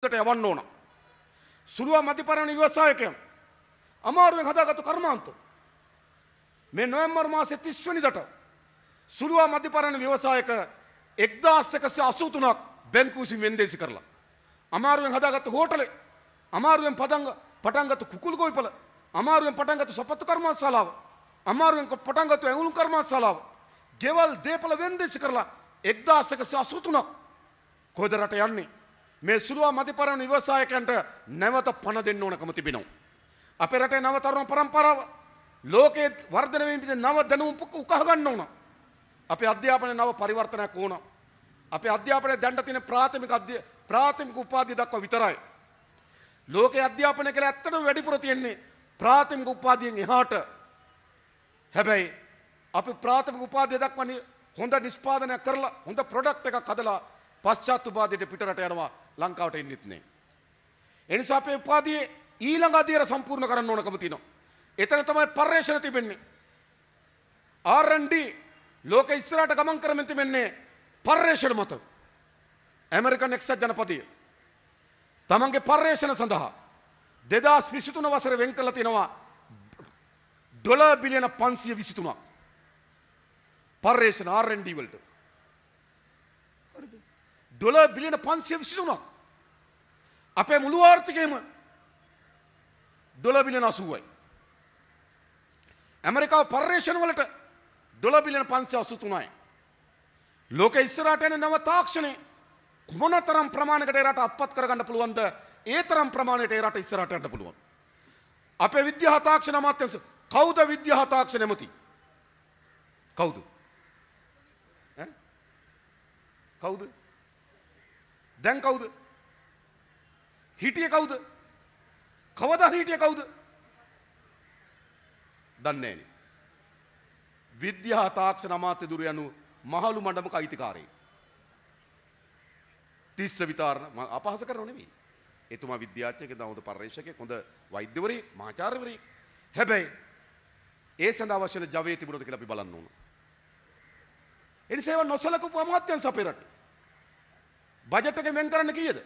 ට යවන්න ඕන. සුළුව මතිපරණ ව්‍යවසායකයන් අමාරුවෙන් හදාගත්තු කර්මාන්ත. මේ නොවැම්බර් මාසේ 30 වෙනිදාට සුළුව මතිපරණ ව්‍යවසායක 1183ක් බැංකුවසින් වෙන්දේසි කරලා අමාරුවෙන් හදාගත්තු හෝටලේ අමාරුවෙන් පදංග පටන්ගත්තු කුකුළු ගොවිපළ අමාරුවෙන් පටන්ගත්තු සපත්තු කර්මාන්තශාලාව අමාරුවෙන් පටන්ගත්තු ඇඟුම් කර්මාන්තශාලාව ගෙවල් දේපළ වෙන්දේසි කරලා 1183ක් කොහෙද රට යන්නේ මේ සුළුව මතිපරණ විවසායකන්ට නැවත පණ දෙන්න ඕනකම තිබෙනවා. අපේ රටේ නව තරුණ පරම්පරාව ලෝකයේ වර්ධනය වෙමින් නව දැනුම් උකහා ගන්න ඕන. අපේ අධ්‍යාපනයේ නව පරිවර්තනයක් ඕන. අපේ අධ්‍යාපනයේ දැන්න තියෙන ප්‍රාථමික අධ්‍ය ප්‍රාථමික උපාධිය දක්වා විතරයි. ලෝකයේ අධ්‍යාපනය කියලා ඇත්තටම වැඩිපුර තියෙන්නේ ප්‍රාථමික උපාධියෙන් එහාට. හැබැයි අපි ප්‍රාථමික උපාධිය දක්වා හොඳ නිෂ්පාදනය කරලා හොඳ ප්‍රොඩක්ට් එකක් හදලා පශ්චාත් උපාධියට පිටරට යනවා ලංකාවට එන්නෙත් නෑ. එනිසා අපේ උපාධියේ ඊළඟ අධීර සම්පූර්ණ කරන්න ඕනකම තියෙනවා. එතන තමයි පර්යේෂණ තිබෙන්නේ. R&D ලෝක ඉස්සරහට ගමන් කරමින් තිබෙන්නේ පර්යේෂණ මත. ඇමරිකන් එක්සත් ජනපදය තමන්ගේ පර්යේෂණ සඳහා 2023 වසරේ වෙන් කරලා තිනවා ඩොලර් බිලියන 523ක් පර්යේෂණ R&D වලට. ඩොල බිලියන පන්සිය විසිතුනක් අපේ මුළු ආර්ථිකයම ඩොල බිලියන අසුවයි ඇමරිකාව පර්යේෂණ වලට ඩොල බිලියන පන්සිය අසුතුනයි ලෝක ඉස්සරහට එන නව තාක්ෂණය කුමන තරම් ප්‍රමාණයකට ඒ රට අත්පත් කරගන්න පුළුවන්ද ඒ තරම් ප්‍රමාණයට ඒ රට ඉස්සරහට යන්න පුළුවන් අපේ විද්‍යා තාක්ෂණ අමාත්‍යංශ කවුද විද්‍යා තාක්ෂණ ඇමති කවුද කවුද දැන් කවුද? හිටියේ කවුද? කවදා හිටියේ කවුද? දන්නේ නැහැ. විද්‍යා තාක්ෂණ අමාත්‍ය දුර යනු මහලු මණ්ඩමක අයිතිකාරයෙක්. තිස්ස විතාරණ අපහාස කරනව නෙමෙයි. එතුමා විද්‍යාඥයෙක් දා හොඳ පර්යේෂකයෙක් හොඳ වෛද්‍යවරයෙක් මහාචාර්යවරයෙක්. හැබැයි ඒ සඳහා අවශ්‍ය ජවයේ තිබුණද කියලා අපි බලන්න ඕන. එනිසා ඒවා නොසලකපු අමාත්‍යංශ අපේ රටේ. බජට් එකෙන් වෙන් කරන්න කීයද?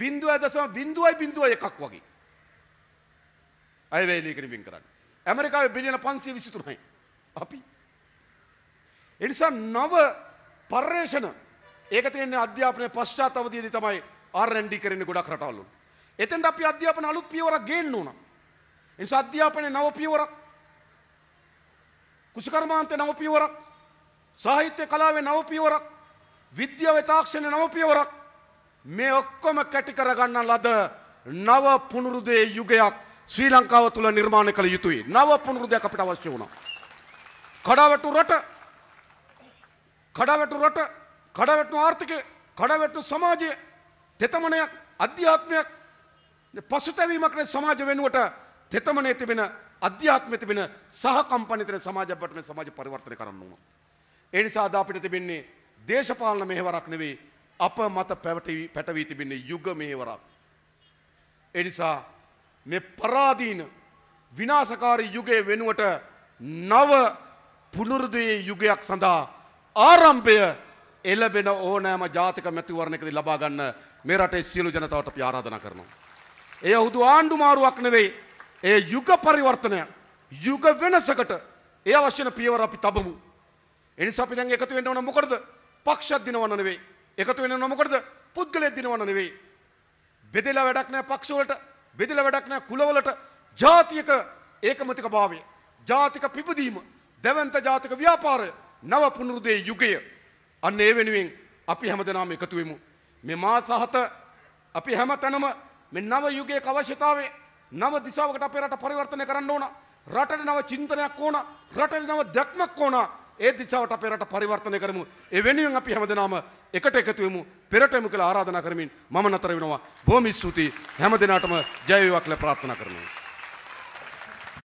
0.0.01 එකක් වගේ. අය වේලීකරණය වෙන් කරන්න. ඇමරිකාවේ බිලියන 523යි. අපි ඒ නිසා නව පර්යේෂණ ඒක තියෙන්නේ අධ්‍යාපනයේ පශ්චාත් අවධියේදී තමයි R&D කරන්නේ ගොඩක් රටවල් වල. එතෙන්ද අපි අධ්‍යාපන අලුත් පියවරක් ගේන්න ඕන. ඒ නිසා අධ්‍යාපනයේ නව පියවරක් කුසකර්මාන්තේ නව පියවරක් සාහිත්‍ය කලාවේ නව පියවරක් විද්‍යාවේ තාක්ෂණය නව පියවරක් මේ ඔක්කොම කැටි කරගන්න ලද නව පුනරුදේ යුගයක් ශ්‍රී ලංකාව තුළ නිර්මාණය කළ යුතුයි. නව පුනරුදයක් අපිට අවශ්‍ය වුණා. කඩාවැටු රට කඩාවැටු රට කඩවැටු ආර්ථිකය කඩවැටු සමාජය තෙතමනයක් අධ්‍යාත්මයක් පසුතැවීමක්නේ සමාජ වෙනුවට තෙතමනේ තිබෙන අධ්‍යාත්මය තිබෙන සහකම්පනය තිබෙන සමාජ අපට මේ සමාජ පරිවර්තනය කරන්න ඕන. ඒ නිසා අද අපිට තිබෙන්නේ දේශපාලන මෙහෙවරක් නෙවෙයි අප මත පැවටි පැටවී තිබෙන්නේ යුග මෙහෙවරක්. එනිසා මේ පරාදීන විනාශකාරී යුගයේ වෙනුවට නව පුනරුදයේ යුගයක් සඳහා ආරම්භය එළබෙන ඕනෑම ජාතික මැතිවරණයකදී ලබා ගන්න මේ රටේ සියලු ජනතාවට අපි ආරාධනා කරනවා. එය හුදු ආණ්ඩු මාරුවක් නෙවෙයි. ඒ යුග පරිවර්තනය යුග වෙනසකට ඒ අවශ්‍ය වෙන පියවර අපි තබමු. එනිසා අපි දැන් එකතු වෙන්න ඕන මොකටද? පක්ෂත් දිනවන්න නෙවෙයි. එකතු වෙන නොමකටද පුද්ගලයෙක් දිනවන්න නෙවෙයි. බෙදෙලා වැඩක් නෑ පක්ෂවලට, බෙදෙලා වැඩක් නෑ කුලවලට, ජාතියක ඒකමතිකභාවය, ජාතික පිබදීම, දැවන්ත ජාතික ව්‍යාපාරය, නව පුනරුදේ යුගය. අන්න ඒ වෙනුවෙන් අපි හැමදෙනාම එකතු වෙමු. මේ මාස හත අපි හැමතැනම මේ නව යුගයේ අවශ්‍යතාවය නව දිශාවකට අපේ රට පරිවර්තනය කරන්න ඕන. රටට නව චින්තනයක් ඕන. රටට නව දැක්මක් ඕන. ඒ දිසාවට පෙරට පරිවර්තනය කරමු. ඒ වෙනුවෙන් අපි හැමදෙනාම එකට එකතු වෙමු. පෙරට යමු කියලා ආරාධනා කරමින් මම නතර වෙනවා. බොහොම ස්තුතියි. හැමදෙනාටම ජය වේවා කියලා ප්‍රාර්ථනා කරනවා.